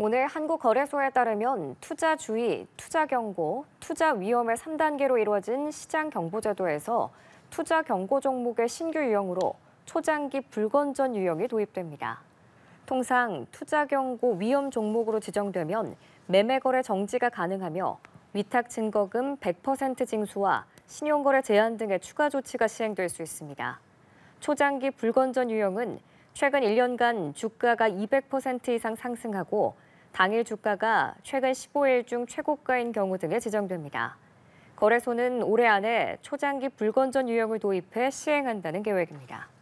오늘 한국거래소에 따르면 투자 주의, 투자 경고, 투자 위험의 3단계로 이루어진 시장 경보제도에서 투자 경고 종목의 신규 유형으로 초장기 불건전 유형이 도입됩니다. 통상 투자 경고 위험 종목으로 지정되면 매매 거래 정지가 가능하며 위탁 증거금 100% 징수와 신용거래 제한 등의 추가 조치가 시행될 수 있습니다. 초장기 불건전 유형은 최근 1년간 주가가 200% 이상 상승하고 당일 주가가 최근 15일 중 최고가인 경우 등에 지정됩니다. 거래소는 올해 안에 초장기 불건전 유형을 도입해 시행한다는 계획입니다.